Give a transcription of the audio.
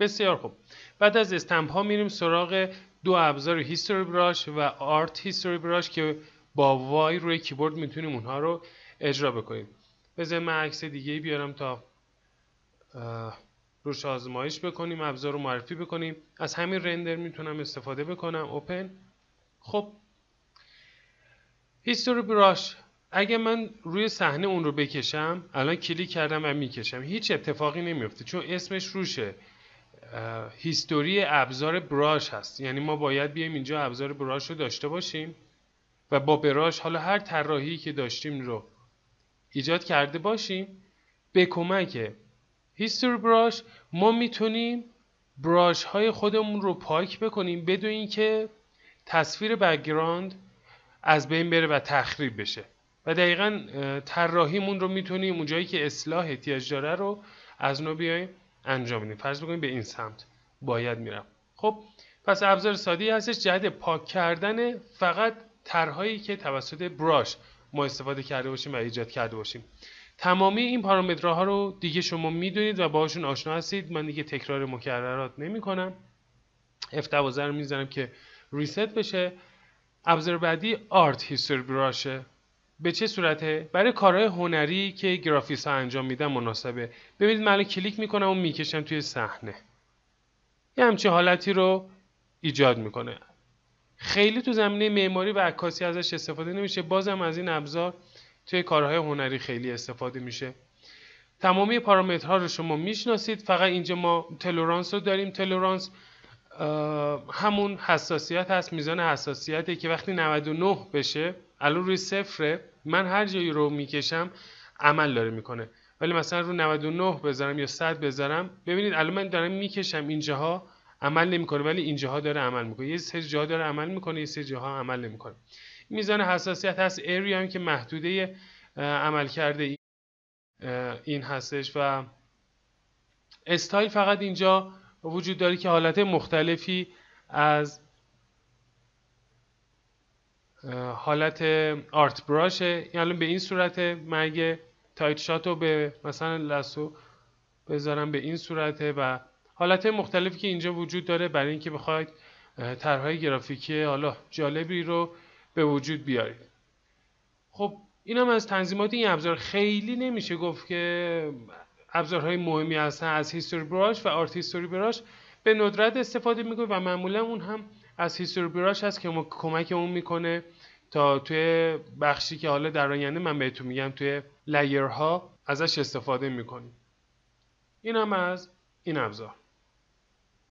بسیار خوب بعد از استمپ ها میریم سراغ دو ابزار هیستوری براش و آرت هیستوری براش که با وای روی کیبورد میتونیم اونها رو اجرا بکنیم بذار من عکس دیگه بیارم تا روش آزمایش بکنیم ابزار رو معرفی بکنیم از همین رندر میتونم استفاده بکنم اوپن خب هیستوری براش اگه من روی صحنه اون رو بکشم الان کلیک کردم و میکشم هیچ اتفاقی نمیفته چون اسمش روشه هیستوری ابزار براش هست یعنی ما باید بیایم اینجا ابزار براش رو داشته باشیم و با براش حالا هر طراحی که داشتیم رو ایجاد کرده باشیم به کمک هیستوری براش ما میتونیم براش های خودمون رو پاک بکنیم بدون اینکه تصویر بکگراند از بین بره و تخریب بشه و دقیقا طراحیمون رو میتونیم اونجایی که اصلاح احتیاج داره رو از نو بیایم انجام بدیم فرض بکنیم به این سمت باید میرم خب پس ابزار ساده هستش جهت پاک کردن فقط طرحهایی که توسط براش ما استفاده کرده باشیم و ایجاد کرده باشیم تمامی این پارامترها رو دیگه شما میدونید و باهاشون آشنا هستید من دیگه تکرار مکررات نمی کنم F12 رو میزنم که ریست بشه ابزار بعدی آرت هیستوری براشه به چه صورته برای کارهای هنری که گرافیس ها انجام میدن مناسبه ببینید من کلیک میکنم و میکشم توی صحنه یه همچین حالتی رو ایجاد میکنه خیلی تو زمینه معماری و عکاسی ازش استفاده نمیشه بازم از این ابزار توی کارهای هنری خیلی استفاده میشه تمامی پارامترها رو شما میشناسید فقط اینجا ما تلورانس رو داریم تلورانس همون حساسیت هست میزان حساسیتی که وقتی 99 بشه الان روی صفره من هر جایی رو میکشم عمل داره میکنه ولی مثلا رو 99 بذارم یا 100 بذارم ببینید الان من دارم میکشم اینجاها عمل نمیکنه ولی اینجاها داره عمل میکنه یه سری جاها داره عمل میکنه یه سری جاها عمل نمیکنه میزان حساسیت هست اریا هم که محدوده عمل کرده این هستش و استایل فقط اینجا وجود داره که حالت مختلفی از حالت آرت براشه این یعنی الان به این صورته من اگه تایت شات رو به مثلا لسو بذارم به این صورته و حالت مختلفی که اینجا وجود داره برای اینکه بخواید طرحهای گرافیکی حالا جالبی رو به وجود بیارید خب این هم از تنظیمات این ابزار خیلی نمیشه گفت که ابزارهای مهمی هستن از هیستوری براش و آرت هیستوری براش به ندرت استفاده میکنه و معمولا اون هم از هیستوری هست که اون میکنه تا توی بخشی که حالا در آینده من بهتون میگم توی لایرها ازش استفاده میکنیم این هم از این ابزار